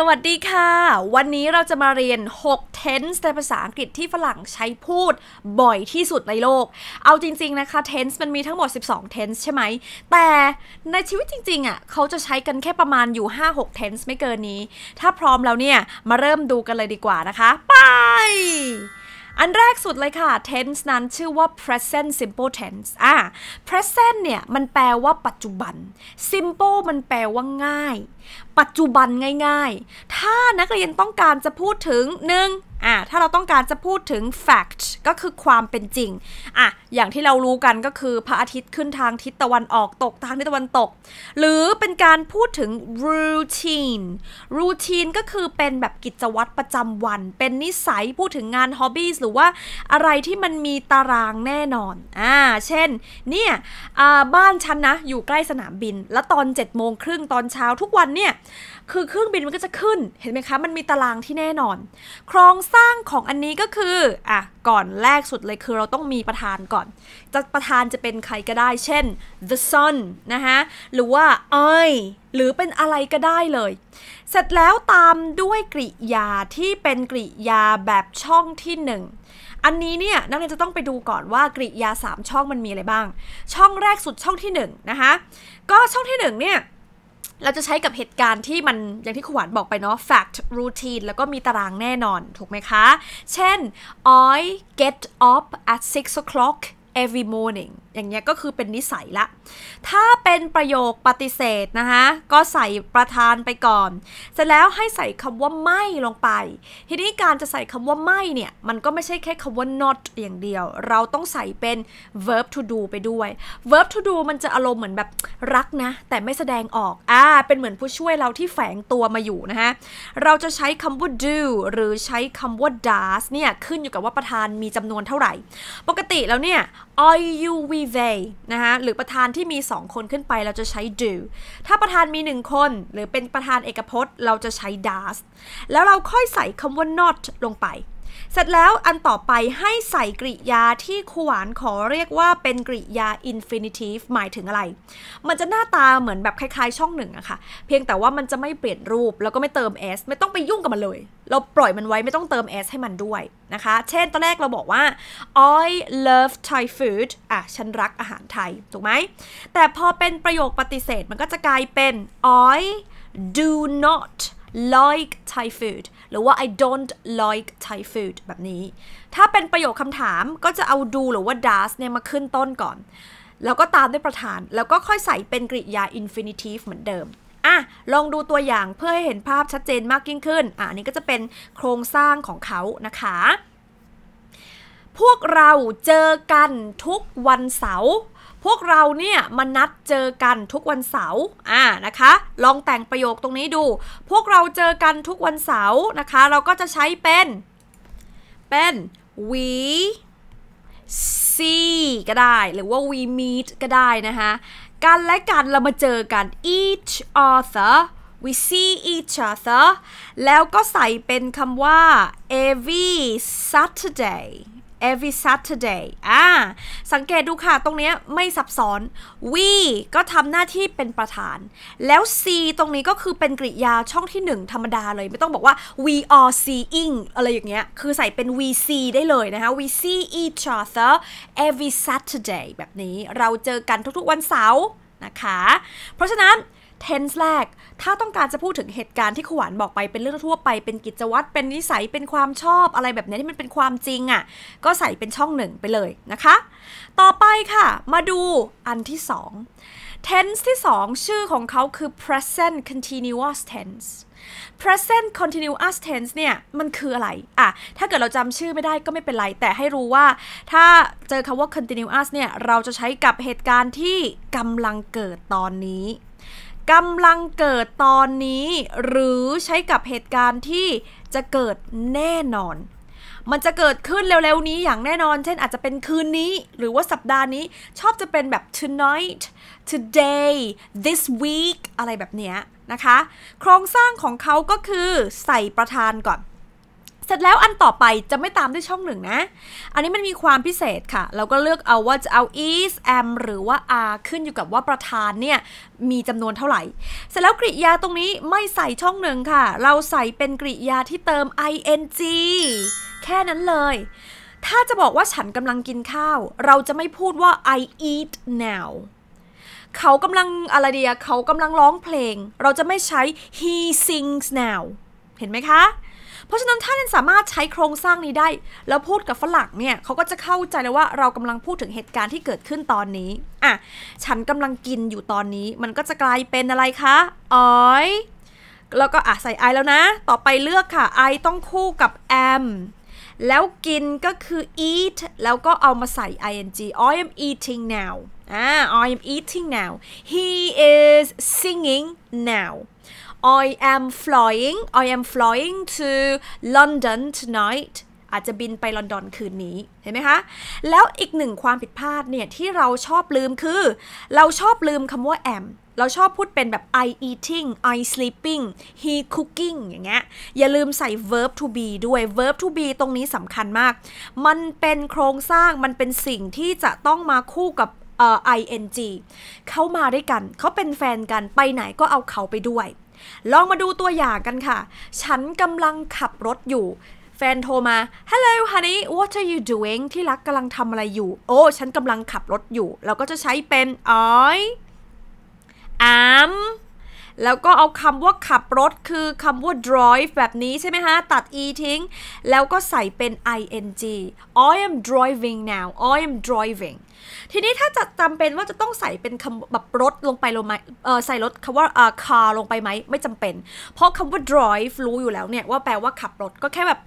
สวัสดีค่ะ วันนี้เราจะมาเรียน 6 tense ในภาษาอังกฤษที่ฝรั่งใช้พูดบ่อยที่สุดในโลก เอาจริง ๆนะคะ tense มันมีทั้งหมด 12 tense ใช่ไหมแต่ในชีวิตจริงๆอะ่ะเขาจะใช้กันแค่ประมาณอยู่ 5-6 tense ไม่เกินนี้ ถ้าพร้อมแล้วเนี่ยมาเริ่มดูกันเลยดีกว่านะคะไปอันแรกสุดเลยค่ะ tense นั้นชื่อว่า present simple tense อ่า present เนี่ย มันแปลว่าปัจจุบัน simple มันแปลว่าง่าย ปัจจุบันง่าย ๆ ถ้านักเรียนต้องการจะพูดถึง1อ่ะถ้าเราต้องการจะพูดถึง fact ก็คือความเป็นจริงอ่ะอย่างที่เรารู้กันก็คือพระอาทิตย์ขึ้นทางทิศตะวันออกตก ทางทิศตะวันตก หรือเป็นการพูดถึง routine routine ก็คือเป็นแบบกิจวัตรประจำวัน เป็นนิสัยพูดถึงงาน hobbies หรือว่าอะไรที่มันมีตารางแน่นอนอ่าเช่นเนี่ยบ้านฉันนะอยู่ใกล้สนามบิน แล้วตอน7จ็ดโมงครึ่งตอนเช้าทุกวันเนี่ยคือเครื่องบินมันก็จะขึ้น เห็นไหมคะมันมีตารางที่แน่นอนโครงสร้างของอันนี้ก็คืออ่ะก่อนแรกสุดเลยคือเราต้องมีประธานก่อน จะประธานจะเป็นใครก็ได้ เช่น the sun นะคะหรือว่า I หรือเป็นอะไรก็ได้เลย เสร็จแล้วตามด้วยกริยาที่เป็นกริยาแบบช่องที่หนึ่งอันนี้เนี่ย นักเรียนจะต้องไปดูก่อนว่ากริยา 3 ช่องมันมีอะไรบ้าง ช่องแรกสุดช่องที่1นะคะก็ช่องที่1เนี่ยเราจะใช้กับเหตุการณ์ที่มัน อย่างที่ขวานบอกไปเนาะ fact routine แล้วก็มีตารางแน่นอนถูกไหมคะ เช่น I get up at 6 o'clock every morning อย่างเงี้ยก็คือเป็นนิสัยละ ถ้าเป็นประโยคปฏิเสธนะคะก็ใส่ประธานไปก่อนเสร็จแล้วให้ใส่คำว่าไม่ลงไป ทีนี้การจะใส่คำว่าไม่เนี่ย มันก็ไม่ใช่แค่คำว่า not อย่างเดียว เราต้องใส่เป็น verb to do ไปด้วย verb to do มันจะอารมณ์เหมือนแบบรักนะ แต่ไม่แสดงออก อ่า เป็นเหมือนผู้ช่วยเราที่แฝงตัวมาอยู่นะฮะเราจะใช้คำว่า do หรือใช้คำว่า does เนี่ยขึ้นอยู่กับว่าประธานมีจำนวนเท่าไหร่ ปกติแล้วเนี่ย IUV นะคะหรือประธานที่มี 2 คนขึ้นไปเราจะใช้ do ถ้าประธานมี 1 คน หรือเป็นประธานเอกพจน์เราจะใช้ does แล้วเราค่อยใส่คำว่า not ลงไปเสร็จแล้วอันต่อไปให้ใส่กริยาที่ครูหวานขอเรียกว่าเป็นกริยา infinitive หมายถึงอะไร มันจะหน้าตาเหมือนแบบคล้ายๆช่องหนึ่งอะค่ะเพียงแต่ว่ามันจะไม่เปลี่ยนรูป แล้วก็ไม่เติม s ไม่ต้องไปยุ่งกับมันเลย เราปล่อยมันไว้ไม่ต้องเติม s ให้มันด้วยนะคะ เช่นตอนแรกเราบอกว่า I love Thai food อ่ะ ฉันรักอาหารไทย ถูกไหม แต่พอเป็นประโยคปฏิเสธมันก็จะกลายเป็น I do not like Thai food หรือว่า I don't like Thai food แบบนี้ ถ้าเป็นประโยคคำถามก็จะเอาดูหรือว่า does เนี่ยมาขึ้นต้นก่อน แล้วก็ตามด้วยประธาน แล้วก็ค่อยใส่เป็นกริยา infinitive เหมือนเดิม อ่ะ ลองดูตัวอย่างเพื่อให้เห็นภาพชัดเจนมากยิ่งขึ้น อ่ะนี่ก็จะเป็นโครงสร้างของเขานะคะ พวกเราเจอกันทุกวันเสาร์พวกเราเนี่ยมานัดเจอกันทุกวันเสาร์อ่านะคะลองแต่งประโยคตรงนี้ดู พวกเราเจอกันทุกวันเสาร์นะคะเราก็จะใช้เป็น เป็น we see ก็ได้หรือว่า we meet ก็ได้นะคะกันและกันเรามาเจอกัน each other we see each other แล้วก็ใส่เป็นคำว่า every Saturday every Saturday อ่า สังเกตดูค่ะ ตรงนี้ไม่ซับซ้อน we ก็ทำหน้าที่เป็นประธาน แล้ว c ตรงนี้ก็คือเป็นกริยาช่องที่ 1 ธรรมดาเลย ไม่ต้องบอกว่า we are seeing อะไรอย่างเงี้ย คือใส่เป็น we see ได้เลยนะคะ we see each other every Saturday แบบนี้ เราเจอกันทุกๆ วันเสาร์นะคะ เพราะฉะนั้นเทนส์แรก ถ้าต้องการจะพูดถึงเหตุการณ์ที่ขวานบอกไปเป็นเรื่องทั่วไป เป็นกิจวัตร เป็นนิสัย เป็นความชอบ อะไรแบบนี้ที่มันเป็นความจริงอะ่ะ ก็ใส่เป็นช่องหนึ่งไปเลยนะคะ ต่อไปค่ะ มาดูอันที่ 2 tense ที่ 2 ชื่อของเขาคือ present continuous tense present continuous tense เนี่ย มันคืออะไร อ่ะ ถ้าเกิดเราจำชื่อไม่ได้ก็ไม่เป็นไร แต่ให้รู้ว่า ถ้าเจอคำว่า continuous เนี่ย เราจะใช้กับเหตุการณ์ที่กำลังเกิดตอนนี้กำลังเกิดตอนนี้หรือใช้กับเหตุการณ์ที่จะเกิดแน่นอน มันจะเกิดขึ้นเร็วๆนี้อย่างแน่นอน เช่นอาจจะเป็นคืนนี้หรือว่าสัปดาห์นี้ชอบจะเป็นแบบ tonight today this week อะไรแบบเนี้ยนะคะโครงสร้างของเขาก็คือใส่ประธานก่อนเสร็จแล้วอันต่อไปจะไม่ตามด้วยช่องหนึ่งนะ อันนี้มันมีความพิเศษค่ะ เราก็เลือกเอาว่าจะเอา is am หรือว่า are ขึ้นอยู่กับว่าประธานเนี่ย มีจำนวนเท่าไหร่ เสร็จแล้วกริยาตรงนี้ไม่ใส่ช่องหนึ่งค่ะ เราใส่เป็นกริยาที่เติม ing แค่นั้นเลย ถ้าจะบอกว่าฉันกำลังกินข้าว เราจะไม่พูดว่า I eat now เขากำลังอะไรเดียเขากำลังร้องเพลง เราจะไม่ใช้ he sings now เห็นไหมคะเพราะฉะนั้นถ้าเรนสามารถใช้โครงสร้างนี้ได้ แล้วพูดกับฝรั่งเนี่ยเขาก็จะเข้าใจเลยว่าเรากำลังพูดถึงเหตุการณ์ที่เกิดขึ้นตอนนี้ อ่ะ ฉันกำลังกินอยู่ตอนนี้มันก็จะกลายเป็นอะไรคะอ๋อยแล้วก็อ่ะใส่ไอแล้วนะ ต่อไปเลือกค่ะไอต้องคู่กับแอมแล้วกินก็คือ eat แล้วก็เอามาใส่ ing I am eating now อ่า I am eating now he is singing now I am flying I am flying to London tonight อาจจะบินไปลอนดอนคืนนี้ เห็นไหมคะ แล้วอีกหนึ่งความผิดพลาดเนี่ยที่เราชอบลืมคือ เราชอบลืมคำว่า am เราชอบพูดเป็นแบบ I eating I sleeping he cooking อย่างเงี้ย อย่าลืมใส่ verb to be ด้วย verb to be ตรงนี้สำคัญมาก มันเป็นโครงสร้าง มันเป็นสิ่งที่จะต้องมาคู่กับ uh, ing เขามาด้วยกัน เขาเป็นแฟนกัน ไปไหนก็เอาเขาไปด้วยลองมาดูตัวอย่างกันค่ะ ฉันกำลังขับรถอยู่ แฟนโทรมา hello honey what are you doing ที่รักกำลังทำอะไรอยู่ โอ้ ฉันกำลังขับรถอยู่ เราก็จะใช้เป็น I am แล้วก็เอาคำว่าขับรถคือคำว่า drive แบบนี้ใช่ไหมฮะ ตัด e ทิ้งแล้วก็ใส่เป็น ing I am driving now I am driving ทีนี้ถ้าจะจำเป็นว่าจะต้องใส่เป็นคำแบบรถลงไปลงไหมใส่รถคำว่า car ลงไปไหมไม่จำเป็น เพราะคำว่า drive รู้อยู่แล้วเนี่ย ว่าแปลว่าขับรถก็แค่แบบ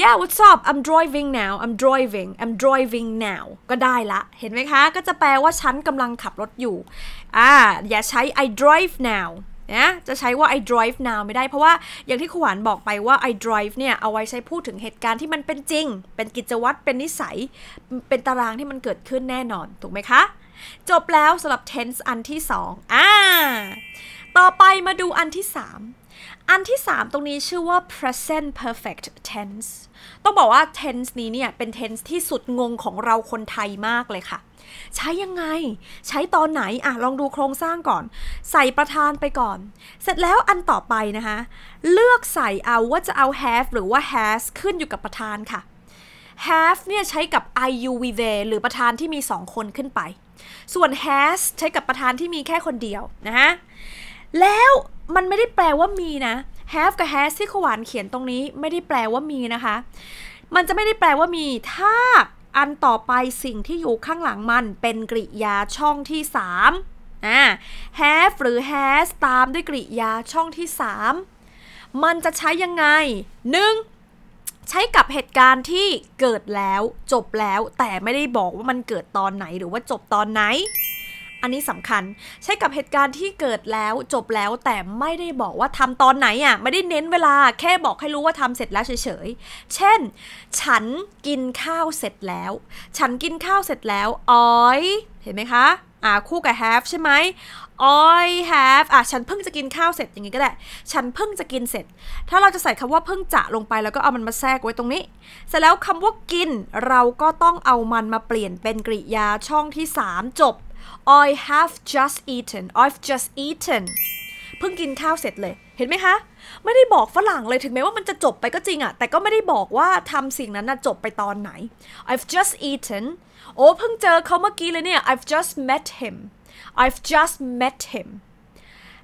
yeah what's up I'm driving now I'm driving I'm driving now ก็ได้ละ เห็นไหมคะ ก็จะแปลว่าฉันกำลังขับรถอยู่ อ่าอย่าใช้ I drive now นะจะใช้ว่า I drive now ไม่ได้ เพราะว่าอย่างที่ขวานบอกไปว่า I drive เนี่ย เอาไว้ใช้พูดถึงเหตุการณ์ที่มันเป็นจริง เป็นกิจวัตรเป็นนิสัย เป็นตารางที่มันเกิดขึ้นแน่นอน ถูกไหมคะ จบแล้วสำหรับ tense อันที่ 2 อ่า ต่อไปมาดูอันที่ 3อันที่ 3 ตรงนี้ชื่อว่า present perfect tense ต้องบอกว่า tense นี้เนี่ยเป็น tense ที่สุดงงของเราคนไทยมากเลยค่ะ ใช้ยังไง ใช้ตอนไหนอ่ะลองดูโครงสร้างก่อน ใส่ประธานไปก่อน เสร็จแล้วอันต่อไปนะคะ เลือกใส่เอาว่าจะเอา have หรือว่า has ขึ้นอยู่กับประธานค่ะ have เนี่ยใช้กับ iuv หรือประธานที่มี 2 คนขึ้นไป ส่วน has ใช้กับประธานที่มีแค่คนเดียวนะฮะแล้วมันไม่ได้แปลว่ามีนะ have กับ has ที่ขวานเขียนตรงนี้ไม่ได้แปลว่ามีนะคะ มันจะไม่ได้แปลว่ามี ถ้าอันต่อไปสิ่งที่อยู่ข้างหลังมันเป็นกริยาช่องที่3อ่า have หรือ has ตามด้วยกริยาช่องที่ 3 มันจะใช้ยังไง 1. ใช้กับเหตุการณ์ที่เกิดแล้วจบแล้ว แต่ไม่ได้บอกว่ามันเกิดตอนไหนหรือว่าจบตอนไหนอันนี้สำคัญใช้กับเหตุการณ์ที่เกิดแล้วจบแล้ว แต่ไม่ได้บอกว่าทำตอนไหนอ่ะไม่ได้เน้นเวลาแค่บอกให้รู้ว่าทำเสร็จแล้วเฉยๆเช่น ฉันกินข้าวเสร็จแล้ว ฉันกินข้าวเสร็จแล้วอ้อยเห็นไหมคะอ่าคู่กับ have ใช่ไหม I have อ่ะฉันเพิ่งจะกินข้าวเสร็จอย่างนี้ก็ได้ ฉันเพิ่งจะกินเสร็จ ถ้าเราจะใส่คำว่าเพิ่งจะลงไปแล้วก็เอามันมาแทรกไว้ตรงนี้ เสร็จแล้วคำว่ากินเราก็ต้องเอามันมาเปลี่ยนเป็นกริยาช่องที่3จบ I have just eaten I've just eaten เพิ่งกินข้าวเสร็จเลย เห็นไหมคะ ไม่ได้บอกฝรั่งเลยถึงแม้ว่ามันจะจบไปก็จริงอะแต่ก็ไม่ได้บอกว่าทำสิ่งนั้นนะจบไปตอนไหน I've just eaten โอ้เพิ่งเจอเขาเมื่อกี้เลยเนี่ย I've just met him I've just met him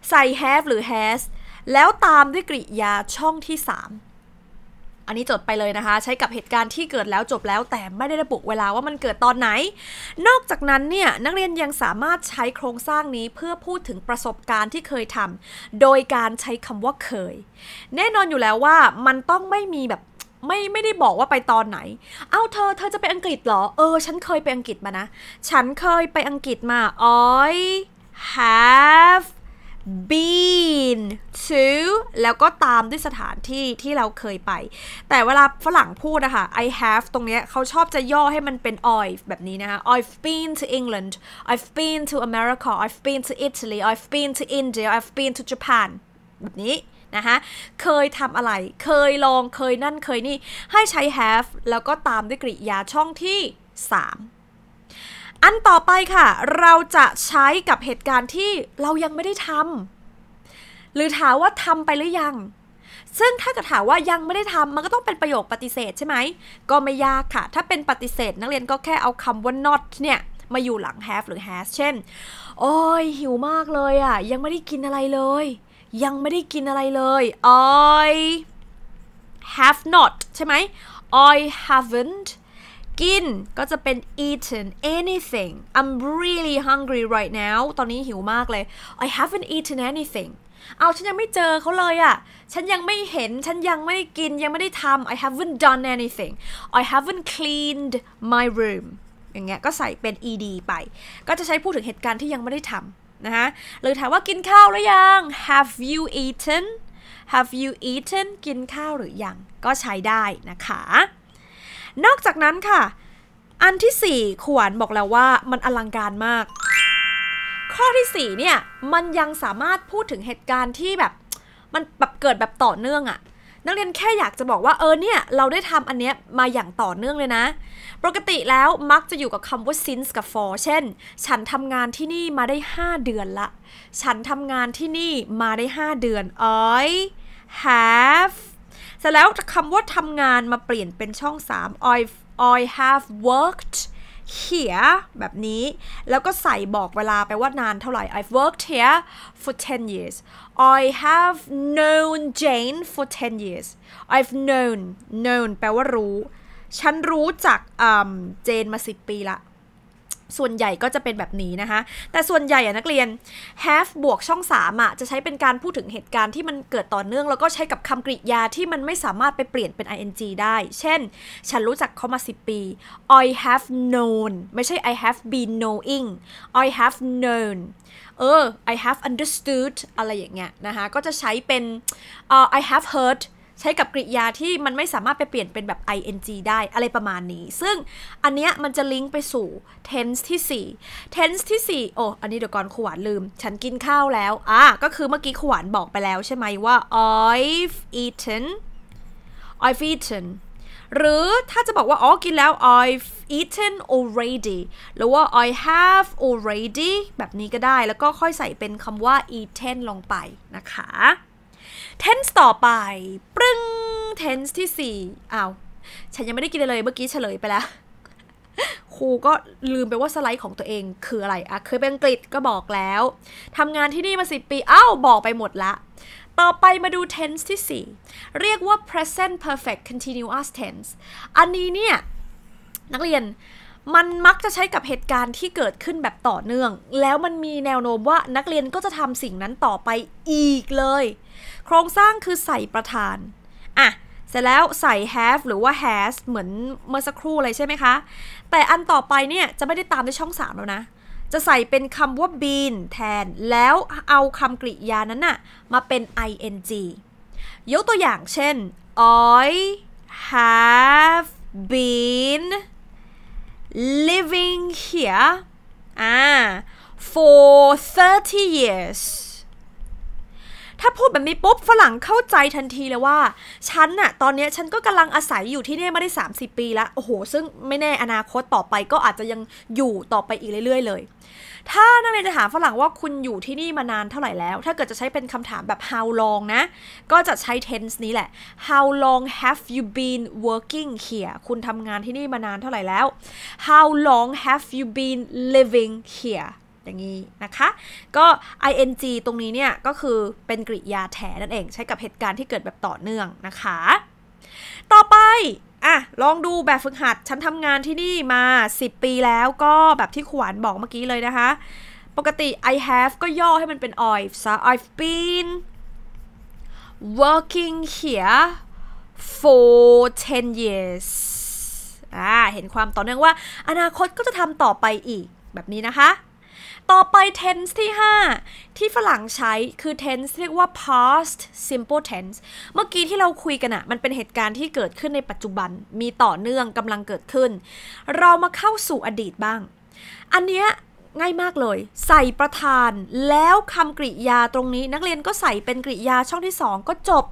ใส่ have หรือ has แล้วตามด้วยกริยาช่องที่ 3อันนี้จดไปเลยนะคะใช้กับเหตุการณ์ที่เกิดแล้วจบแล้วแต่ไม่ได้ระบุเวลาว่ามันเกิดตอนไหน นอกจากนั้นเนี่ยนักเรียนยังสามารถใช้โครงสร้างนี้เพื่อพูดถึงประสบการณ์ที่เคยทำ โดยการใช้คำว่าเคย แน่นอนอยู่แล้วว่ามันต้องไม่มีแบบไม่ไม่ได้บอกว่าไปตอนไหน เอาเธอ เธอจะไปอังกฤษเหรอเออ ฉันเคยไปอังกฤษมานะ ฉันเคยไปอังกฤษมา I have been to แล้วก็ตามด้วยสถานที่ที่เราเคยไป แต่เวลาฝรั่งพูดนะคะ I have ตรงเนี้ยเขาชอบจะย่อให้มันเป็น I แบบนี้นะคะ I've been to England I've been to America I've been to Italy I've been to India I've been to Japan แบบนี้นะคะ เคยทำอะไร เคยลองเคยนั่นเคยนี่ ให้ใช้ have แล้วก็ตามด้วยกริยาช่องที่ 3อันต่อไปค่ะเราจะใช้กับเหตุการณ์ที่เรายังไม่ได้ทำหรือถามว่าทำไปหรือยัง ซึ่งถ้าเกิดถามว่ายังไม่ได้ทำมันก็ต้องเป็นประโยคปฏิเสธใช่ไหมก็ไม่ยากค่ะ ถ้าเป็นปฏิเสธนักเรียนก็แค่เอาคำว่า not เนี่ยมาอยู่หลัง have หรือ has เช่นโอ้ยหิวมากเลยอะ่ะยังไม่ได้กินอะไรเลย ยังไม่ได้กินอะไรเลย I have not ใช่ไหม I haven't กิน ก็จะเป็น eaten anything I'm really hungry right now ตอนนี้หิวมากเลย I haven't eaten anything เอาฉันยังไม่เจอเขาเลยอะ่ะ ฉันยังไม่เห็น ฉันยังไม่ได้กิน ยังไม่ได้ทำ I haven't done anything I haven't cleaned my room อย่างเงี้ยก็ใส่เป็น ed ไป ก็จะใช้พูดถึงเหตุการณ์ที่ยังไม่ได้ทำนะคะหรือถามว่ากินข้าวหรือยัง Have you eaten Have you eaten กินข้าวหรือยัง ก็ใช้ได้นะคะนอกจากนั้นค่ะ อันที่สี่ขวานบอกแล้วว่ามันอลังการมาก ข้อที่สี่เนี่ยมันยังสามารถพูดถึงเหตุการณ์ที่แบบมันแบบเกิดแบบต่อเนื่องอะนักเรียนแค่อยากจะบอกว่าเออเนี่ยเราได้ทำอันเนี้ยมาอย่างต่อเนื่องเลยนะ ปกติแล้วมักจะอยู่กับคำว่า since กับ for เช่น ฉันทำงานที่นี่มาได้ 5 เดือนละฉันทำงานที่นี่มาได้ 5 เดือน I have เสร็จแล้วคำว่าทำงานมาเปลี่ยนเป็นช่อง3 I I have worked here แบบนี้ แล้วก็ใส่บอกเวลาไปว่านานเท่าไหร่ I've worked here for 10 years I have known Jane for 10 years I've known known แปลว่ารู้ ฉันรู้จักเจนมาสิบปีละส่วนใหญ่ก็จะเป็นแบบนี้นะคะ แต่ส่วนใหญ่นักเรียน have บวกช่อง3ามอ่ะ จะใช้เป็นการพูดถึงเหตุการณ์ที่มันเกิดต่อเนื่อง แล้วก็ใช้กับคำกริยาที่มันไม่สามารถไปเปลี่ยนเป็น ing ได้ เช่น ฉันรู้จักเขามา 10 ปี I have known ไม่ใช่ I have been knowing I have known เออ I have understood อะไรอย่างเงี้ยนะคะ ก็จะใช้เป็น uh, I have heard ใช้กับกริยาที่มันไม่สามารถไปเปลี่ยนเป็นแบบ ing ได้อะไรประมาณนี้ ซึ่งอันเนี้ยมันจะลิงก์ไปสู่ tense ที่ 4 tense ที่4 โอ้ อันนี้เดี๋ยวก่อนขวานลืม ฉันกินข้าวแล้ว อ่ะก็คือเมื่อกี้ขวานบอกไปแล้วใช่ไหมว่า I've eaten I've eaten หรือถ้าจะบอกว่า อ๋อ กินแล้ว I've eaten already หรือว่า I have already แบบนี้ก็ได้ แล้วก็ค่อยใส่เป็นคำว่า eaten ลงไปนะคะเทนส์ต่อไปปรึงเทนส์ที่4อ้าว ฉันยังไม่ได้กินเลยเมื่อกี้เฉลยไปแล้ว ครูก็ลืมไปว่าสไลด์ของตัวเอง คืออะไรอะเคยเป็นอังกฤษก็บอกแล้ว ทำงานที่นี่มาสิปี อ้าวบอกไปหมดละ ต่อไปมาดู tense ที่ 4 เรียกว่า present perfect continuous tense อันนี้เนี่ยนักเรียนมันมักจะใช้กับเหตุการณ์ที่เกิดขึ้นแบบต่อเนื่อง แล้วมันมีแนวโน้มว่านักเรียนก็จะทำสิ่งนั้นต่อไปอีกเลย โครงสร้างคือใส่ประธาน อ่ะเสร็จแล้วใส่ have หรือว่า has เหมือนเมื่อสักครู่เลยใช่ไหมคะ แต่อันต่อไปเนี่ย จะไม่ได้ตามในช่อง 3 แล้วนะ จะใส่เป็นคำว่า been แทน แล้วเอาคำกริยานั้นน่ะมาเป็น ing ยกตัวอย่างเช่น I have been living here u h for 30 years ถ้าพูดแบบนี้ปุ๊บฝรั่งเข้าใจทันทีเลยว่า ฉันน่ะตอนนี้ฉันก็กำลังอาศัยอยู่ที่นี่มาได้ 30 ปีแล้วโอ้โห ซึ่งไม่แน่อนาคตต่อไปก็อาจจะยังอยู่ต่อไปอีกเรื่อยๆเลยถ้านักเรียนจะถามฝรั่งว่าคุณอยู่ที่นี่มานานเท่าไหร่แล้ว ถ้าเกิดจะใช้เป็นคำถามแบบ how long นะ ก็จะใช้ tense นี้แหละ how long have you been working here คุณทำงานที่นี่มานานเท่าไหร่แล้ว how long have you been living here อย่างนี้นะคะ ก็ ing ตรงนี้เนี่ยก็คือเป็นกริยาแถนั่นเอง ใช้กับเหตุการณ์ที่เกิดแบบต่อเนื่องนะคะต่อไปอ่ะลองดูแบบฝึกหัด ฉันทำงานที่นี่มา 10 ปีแล้วก็แบบที่ขวานบอกเมื่อกี้เลยนะคะ ปกติ I have ก็ย่อให้มันเป็น I've ซะ I've been working here for 10 years อ่า เห็นความต่อเนื่องว่า อนาคตก็จะทำต่อไปอีกแบบนี้นะคะต่อไป tense ที่ 5 ที่ฝรั่งใช้คือ tense เรียกว่า past simple tense เมื่อกี้ที่เราคุยกันอะมันเป็นเหตุการณ์ที่เกิดขึ้นในปัจจุบัน มีต่อเนื่องกำลังเกิดขึ้น เรามาเข้าสู่อดีตบ้าง อันเนี้ยง่ายมากเลย ใส่ประธานแล้วคำกริยาตรงนี้ นักเรียนก็ใส่เป็นกริยาช่องที่ 2 ก็จบ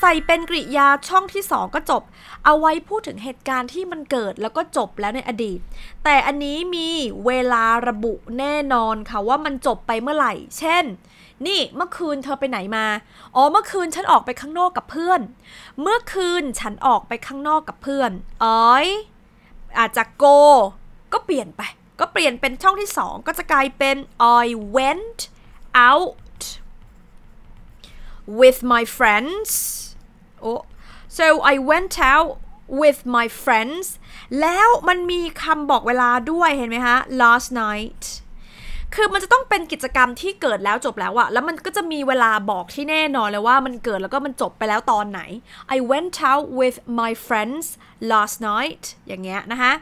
ใส่เป็นกริยาช่องที่2ก็จบเอาไว้พูดถึงเหตุการณ์ที่มันเกิดแล้วก็จบแล้วในอดีต แต่อันนี้มีเวลาระบุแน่นอนค่ะว่ามันจบไปเมื่อไหร่ เช่น นี่เมื่อคืนเธอไปไหนมา อ๋อเมื่อคืนฉันออกไปข้างนอกกับเพื่อน เมื่อคืนฉันออกไปข้างนอกกับเพื่อนอ๋อยอาจจะโกก็เปลี่ยนไป ก็เปลี่ยนเป็นช่องที่ 2ก็จะกลายเป็น I went out with my friends Oh. so I went out with my friends แล้วมันมีคำบอกเวลาด้วย เห็นไหมฮะ last night คือมันจะต้องเป็นกิจกรรมที่เกิดแล้วจบแล้วอะแล้วมันก็จะมีเวลาบอกที่แน่นอนเลยว่ามันเกิดแล้วก็มันจบไปแล้วตอนไหน I went out with my friends last night อย่างเงี้ยนะคะ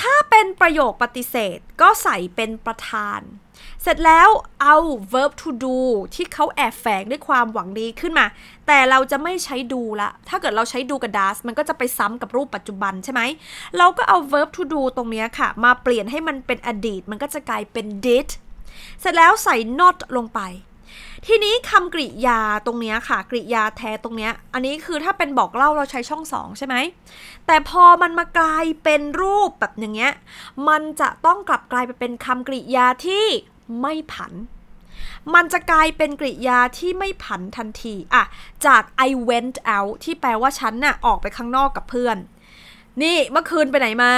ถ้าเป็นประโยคปฏิเสธก็ใส่เป็นประธานเสร็จแล้วเอา verb to do ที่เขาแอบแฝงด้วยความหวังดีขึ้นมา แต่เราจะไม่ใช้ดูละ ถ้าเกิดเราใช้ดูกับ does มันก็จะไปซ้ำกับรูปปัจจุบัน ใช่ไหม เราก็เอา verb to do ตรงนี้ค่ะ มาเปลี่ยนให้มันเป็นอดีต มันก็จะกลายเป็น did เสร็จแล้วใส่ not ลงไป ทีนี้คำกริยาตรงนี้ค่ะ กริยาแท้ตรงนี้ อันนี้คือถ้าเป็นบอกเล่าเราใช้ช่องสองใช่ไหมแต่พอมันมากลายเป็นรูปแบบอย่างเงี้ย มันจะต้องกลับกลายไปเป็นคำกริยาที่ไม่ผัน มันจะกลายเป็นกริยาที่ไม่ผันทันทีอะจาก I went out ที่แปลว่าฉันน่ะออกไปข้างนอกกับเพื่อน นี่เมื่อคืนไปไหนมา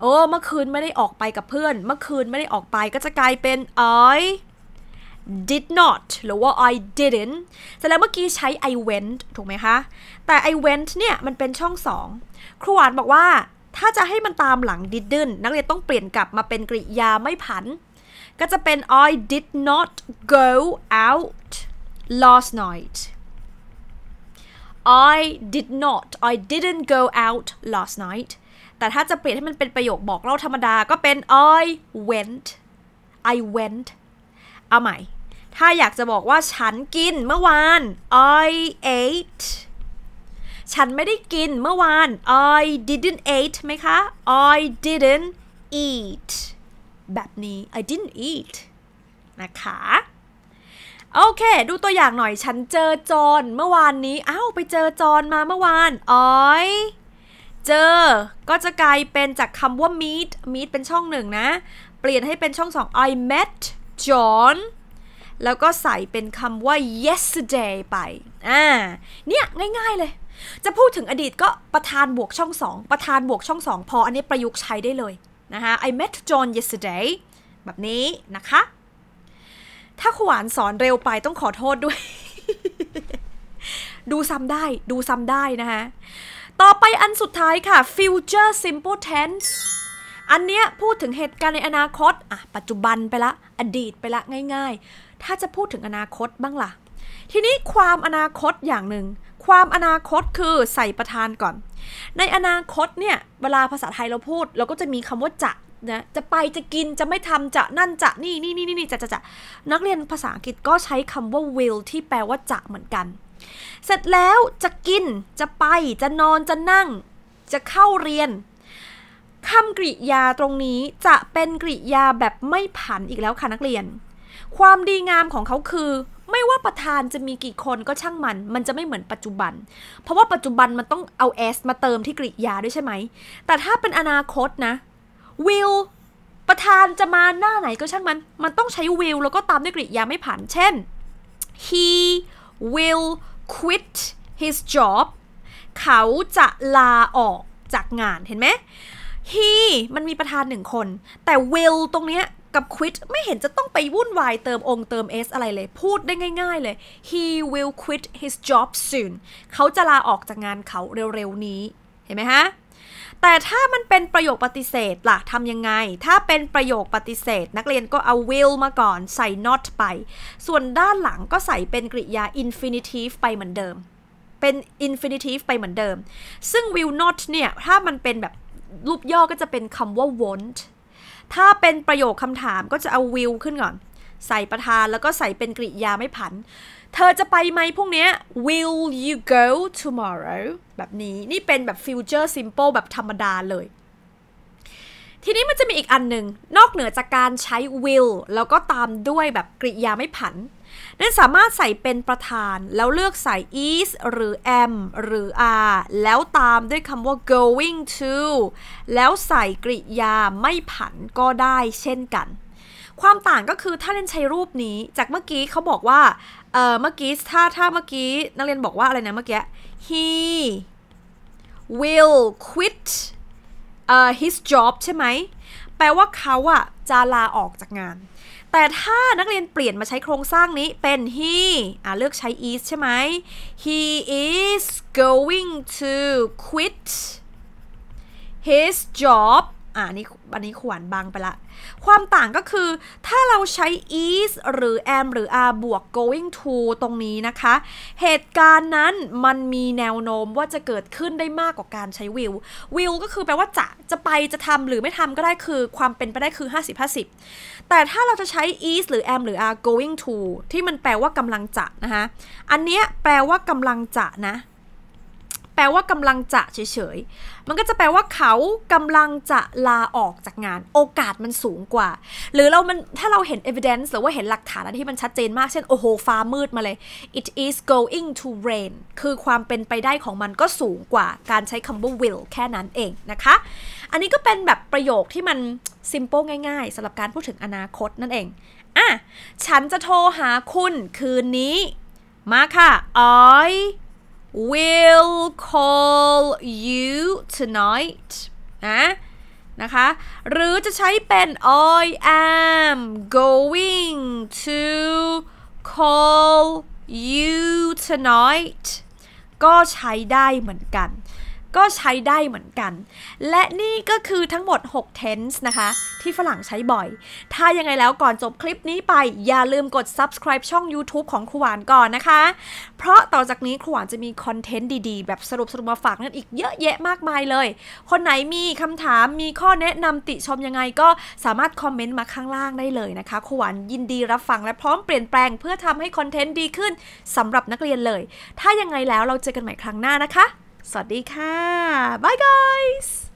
โอ้เมื่อคืนไม่ได้ออกไปกับเพื่อน เมื่อคืนไม่ได้ออกไป ก็จะกลายเป็น I did not หรือว่า I didn't แสดงเมื่อกี้ใช้ I went ถูกไหมคะ แต่ I went เนี่ยมันเป็นช่องสอง ครูหวานบอกว่า ถ้าจะให้มันตามหลัง didn't นักเรียนต้องเปลี่ยนกลับมาเป็นกริยาไม่ผันก็จะเป็น I did not go out last night I did not I didn't go out last night แต่ถ้าจะเปลี่ยนให้มันเป็นประโยคบอกเล่าธรรมดาก็เป็น I went I went เอาใหม่ถ้าอยากจะบอกว่าฉันกินเมื่อวาน I ate ฉันไม่ได้กินเมื่อวาน I didn't e a t ไหมคะ I didn't eat แบบนี้ I didn't eat นะคะ โอเค ดูตัวอย่างหน่อยฉันเจอจอนเมื่อวานนี้ อ้าวไปเจอจอนมาเมื่อวานอ๋อยเจอ ก็จะกลายเป็นจากคำว่า meet meet เป็นช่องหนึ่งนะ เปลี่ยนให้เป็นช่องสอง I met John แล้วก็ใส่เป็นคำว่า yesterday ไป อ่า เนี่ยง่ายๆเลย จะพูดถึงอดีตก็ประธานบวกช่องสอง ประธานบวกช่องสอง พออันนี้ประยุกต์ใช้ได้เลยนะคะ I met John yesterday แบบนี้นะคะ ถ้าขวานสอนเร็วไปต้องขอโทษด้วย ดูซ้ำได้ ดูซ้ำได้นะคะต่อไปอันสุดท้ายค่ะ future simple tense อันเนี้ยพูดถึงเหตุการณ์ในอนาคต อ่ะ ปัจจุบันไปละอดีตไปละง่ายๆ ถ้าจะพูดถึงอนาคตบ้างล่ะ ทีนี้ความอนาคตอย่างหนึ่ง ความอนาคตคือใส่ประธานก่อนในอนาคตเนี่ยเวลาภาษาไทยเราพูดเราก็จะมีคำว่าจะนะจะไปจะกินจะไม่ทำจะนั่นจะนี่นี่นี่นี่จะจะจะนักเรียนภาษาอังกฤษก็ใช้คำว่า will ที่แปลว่าจะเหมือนกัน เสร็จแล้วจะกินจะไป จะนอนจะนั่ง จะเข้าเรียนคำกริยาตรงนี้จะเป็นกริยาแบบไม่ผันอีกแล้วค่ะนักเรียน ความดีงามของเขาคือไม่ว่าประธานจะมีกี่คนก็ช่างมัน มันจะไม่เหมือนปัจจุบัน เพราะว่าปัจจุบันมันต้องเอา s มาเติมที่กริยาด้วยใช่ไหม แต่ถ้าเป็นอนาคตนะ will ประธานจะมาหน้าไหนก็ช่างมัน มันต้องใช้ will แล้วก็ตามด้วยกริยาไม่ผัน เช่น he will quit his job เขาจะลาออกจากงานเห็นไหม he มันมีประธานหนึ่งคน แต่ will ตรงเนี้ยกับควิดไม่เห็นจะต้องไปวุ่นวายเติมองเติมเอะไรเลย พูดได้ง่ายๆเลย he will quit his job soon เขาจะลาออกจากงานเขาเร็วๆนี้เห็นไหมฮะ แต่ถ้ามันเป็นประโยคปฏิเสธล่ะทำยังไง ถ้าเป็นประโยคปฏิเสธ นักเรียนก็เอา will มาก่อนใส่ not ไป ส่วนด้านหลังก็ใส่เป็นกริยา infinitive ไปเหมือนเดิม เป็น infinitive ไปเหมือนเดิม ซึ่ง will not เนี่ยถ้ามันเป็นแบบรูปย่อก็จะเป็นคำว่า won't ถ้าเป็นประโยคคำถามก็จะเอาวิวขึ้นก่อน ใส่ประธานแล้วก็ใส่เป็นกริยาไม่ผัน เธอจะไปไหมพรุ่งนี้ will you go tomorrow แบบนี้นี่เป็นแบบ future simple แบบธรรมดาเลย ทีนี้มันจะมีอีกอันหนึ่งนอกเหนือจากการใช้ will แล้วก็ตามด้วยแบบกริยาไม่ผันนั่นสามารถใส่เป็นประธาน แล้วเลือกใส่ is หรือ am หรือ are แล้วตามด้วยคำว่า going to แล้วใส่กริยาไม่ผันก็ได้เช่นกัน ความต่างก็คือถ้าเียนใช้รูปนี้จากเมื่อกี้เขาบอกว่าเออเมื่อกี้ถ้าถ้าเมื่อกี้นักเรียนบอกว่าอะไรนะเมื่อกี้ he will quit uh, his job ใช่ไหม แปลว่าเขาอะจะลาออกจากงานแต่ถ้านักเรียนเปลี่ยนมาใช้โครงสร้างนี้เป็น he อ่าเลือกใช้ is ใช่ไหม he is going to quit his job อ่านี่อันนี้ขวานบางไปละ ความต่างก็คือถ้าเราใช้ is หรือ am หรือ are บวก going to ตรงนี้นะคะ เหตุการณ์นั้นมันมีแนวโน้มว่าจะเกิดขึ้นได้มากกว่าการใช้ will will ก็คือแปลว่าจะจะไปจะทำหรือไม่ทำก็ได้คือความเป็นไปได้คือ 50 50แต่ถ้าเราจะใช้ is หรือ am หรือ are going to ที่มันแปลว่ากำลังจะนะคะอันนี้แปลว่ากำลังจะนะแปลว่ากำลังจะเฉย ๆ มันก็จะแปลว่าเขากำลังจะลาออกจากงานโอกาสมันสูงกว่า หรือเรามันถ้าเราเห็น evidence หรือว่าเห็นหลักฐานอะไรที่มันชัดเจนมากเช่น โอ้โหฟ้ามืดมาเลย it is going to rain คือความเป็นไปได้ของมันก็สูงกว่า การใช้คำว่า will แค่นั้นเองนะคะ อันนี้ก็เป็นแบบประโยคที่มัน simple ง่าย ๆสำหรับการพูดถึงอนาคตนั่นเองอ่ะฉันจะโทรหาคุณคืนนี้มาค่ะ I will call you tonight นะนะคะหรือจะใช้เป็น I am going to call you tonight ก็ใช้ได้เหมือนกันก็ใช้ได้เหมือนกัน และนี่ก็คือทั้งหมด 6 tense นะคะ ที่ฝรั่งใช้บ่อย ถ้ายังไงแล้วก่อนจบคลิปนี้ไป อย่าลืมกด subscribe ช่อง YouTube ของครูหวานก่อนนะคะ เพราะต่อจากนี้ครูหวานจะมีคอนเทนต์ดี ๆ แบบสรุปสรุปมาฝากนั่นอีกเยอะแยะมากมายเลย คนไหนมีคำถามมีข้อแนะนำติชมยังไงก็สามารถคอมเมนต์มาข้างล่างได้เลยนะคะ ครูหวานยินดีรับฟัง และพร้อมเปลี่ยนแปลงเพื่อทำให้คอนเทนต์ดีขึ้นสำหรับนักเรียนเลย ถ้ายังไงแล้วเราเจอกันใหม่ครั้งหน้านะคะสวัสดีค่ะ bye guys